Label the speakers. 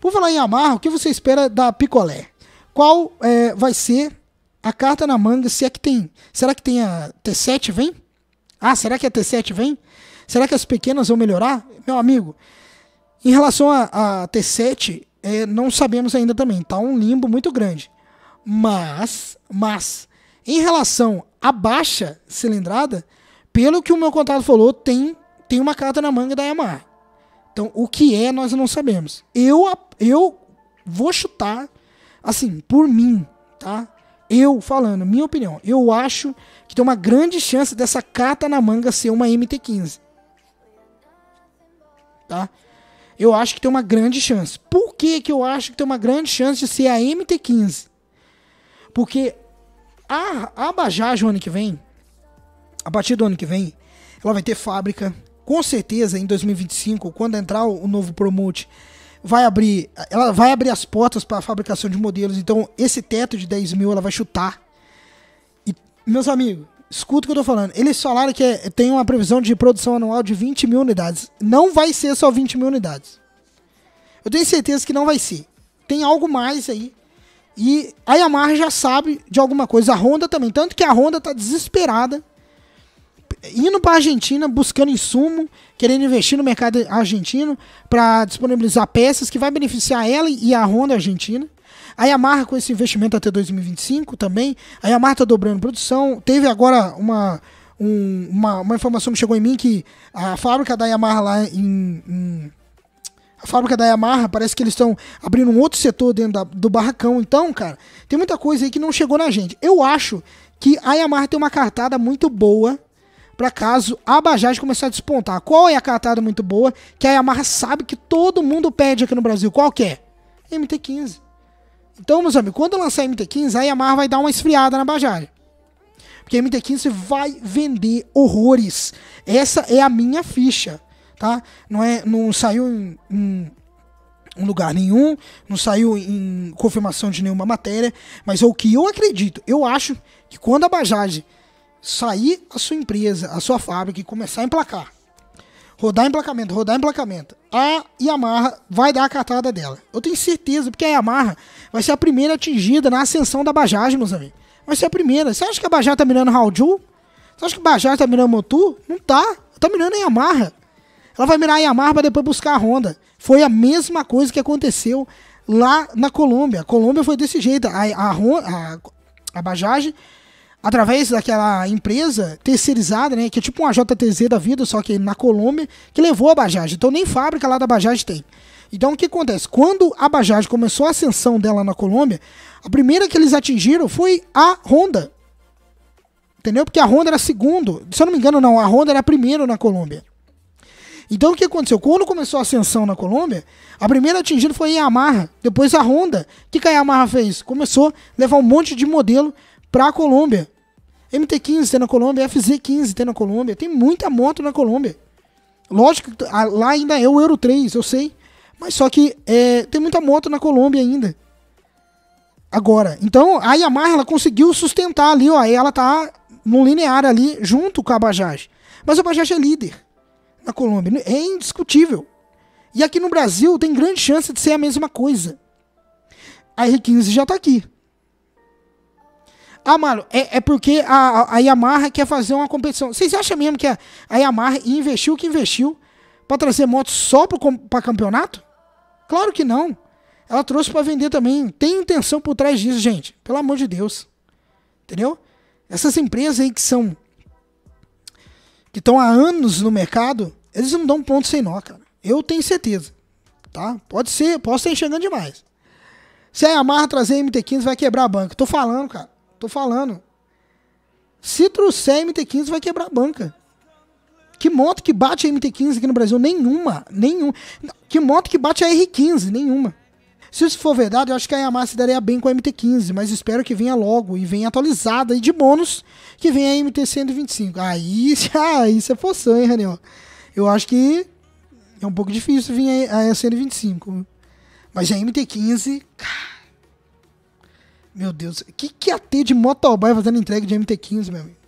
Speaker 1: Por falar em Amarra, o que você espera da Picolé? Qual é, vai ser a carta na manga, se é que tem. Será que tem a T7 vem? Ah, será que a T7 vem? Será que as pequenas vão melhorar? Meu amigo, em relação a, a T7, é, não sabemos ainda também. Tá um limbo muito grande. Mas, mas, em relação à baixa cilindrada, pelo que o meu contato falou, tem, tem uma carta na manga da Yamaha. Então, o que é, nós não sabemos. Eu, eu vou chutar, assim, por mim, tá? Eu falando, minha opinião, eu acho que tem uma grande chance dessa carta na manga ser uma MT-15. Tá? Eu acho que tem uma grande chance. Por que, que eu acho que tem uma grande chance de ser a MT-15? Porque a, a Bajaj, o ano que vem, a partir do ano que vem, ela vai ter fábrica, com certeza em 2025, quando entrar o novo Promote, vai abrir, ela vai abrir as portas para a fabricação de modelos. Então, esse teto de 10 mil ela vai chutar. E, meus amigos, escuta o que eu tô falando. Eles falaram que é, tem uma previsão de produção anual de 20 mil unidades. Não vai ser só 20 mil unidades. Eu tenho certeza que não vai ser. Tem algo mais aí. E a Yamaha já sabe de alguma coisa, a Honda também. Tanto que a Honda tá desesperada indo para a Argentina, buscando insumo, querendo investir no mercado argentino para disponibilizar peças que vai beneficiar ela e a Honda Argentina. A Yamaha com esse investimento até 2025 também. A Yamaha está dobrando produção. Teve agora uma, um, uma, uma, informação que chegou em mim que a fábrica da Yamaha lá em, em a fábrica da Yamaha, parece que eles estão abrindo um outro setor dentro da, do barracão. Então, cara, tem muita coisa aí que não chegou na gente. Eu acho que a Yamaha tem uma cartada muito boa para caso a Bajaj começar a despontar. Qual é a cartada muito boa que a Yamaha sabe que todo mundo pede aqui no Brasil? Qual que é? MT-15. Então, meus amigos, quando lançar a MT-15, a Yamaha vai dar uma esfriada na Bajaj. Porque a MT-15 vai vender horrores. Essa é a minha ficha, tá? Não, é, não saiu em, em um lugar nenhum, não saiu em confirmação de nenhuma matéria, mas é o que eu acredito. Eu acho que quando a Bajaj sair a sua empresa, a sua fábrica e começar a emplacar. Rodar emplacamento, rodar emplacamento. A Yamaha vai dar a catada dela. Eu tenho certeza, porque a Yamaha vai ser a primeira atingida na ascensão da Bajaj, meus amigos. Vai ser a primeira. Você acha que a Bajaj tá mirando Hauju? Você acha que a Bajaj tá mirando Motu? Não tá. Tá mirando a Yamaha. Ela vai mirar a Yamaha pra depois buscar a Honda. Foi a mesma coisa que aconteceu lá na Colômbia. A Colômbia foi desse jeito. A, a, a, a Bajaj através daquela empresa terceirizada, né, que é tipo uma JTZ da vida, só que na Colômbia, que levou a Bajaj. Então nem fábrica lá da Bajaj tem. Então o que acontece? Quando a Bajaj começou a ascensão dela na Colômbia, a primeira que eles atingiram foi a Honda. Entendeu? Porque a Honda era segundo. Se eu não me engano, não, a Honda era primeiro na Colômbia. Então o que aconteceu? Quando começou a ascensão na Colômbia, a primeira atingida foi a Yamaha, depois a Honda. O que, que a Yamaha fez? Começou a levar um monte de modelo para a Colômbia. MT-15 tem na Colômbia, FZ-15 tem na Colômbia, tem muita moto na Colômbia. Lógico que lá ainda é o Euro 3, eu sei. Mas só que é, tem muita moto na Colômbia ainda. Agora, então a Yamaha ela conseguiu sustentar ali, ó, ela tá no linear ali junto com a Bajaj. Mas a Bajaj é líder na Colômbia, é indiscutível. E aqui no Brasil tem grande chance de ser a mesma coisa. A R15 já tá aqui. Ah, mano, é, é porque a, a Yamaha quer fazer uma competição. Vocês acham mesmo que a, a Yamaha investiu o que investiu para trazer motos só para campeonato? Claro que não. Ela trouxe para vender também. Tem intenção por trás disso, gente. Pelo amor de Deus. Entendeu? Essas empresas aí que são. que estão há anos no mercado, eles não dão ponto sem nó, cara. Eu tenho certeza. Tá? Pode ser, posso estar enxergando demais. Se a Yamaha trazer MT15, vai quebrar a banca. Tô falando, cara. Tô falando. Se trouxer MT-15, vai quebrar a banca. Que moto que bate a MT-15 aqui no Brasil? Nenhuma. Nenhum. Que moto que bate a R-15? Nenhuma. Se isso for verdade, eu acho que a Yamaha se daria bem com a MT-15, mas espero que venha logo e venha atualizada e de bônus que venha a MT-125. Aí, aí ah, isso é forção, hein, Raniel? Eu acho que é um pouco difícil vir a, a 125. Mas a MT-15, cara, meu Deus, que que ia ter de motoboy fazendo entrega de MT-15, meu amigo?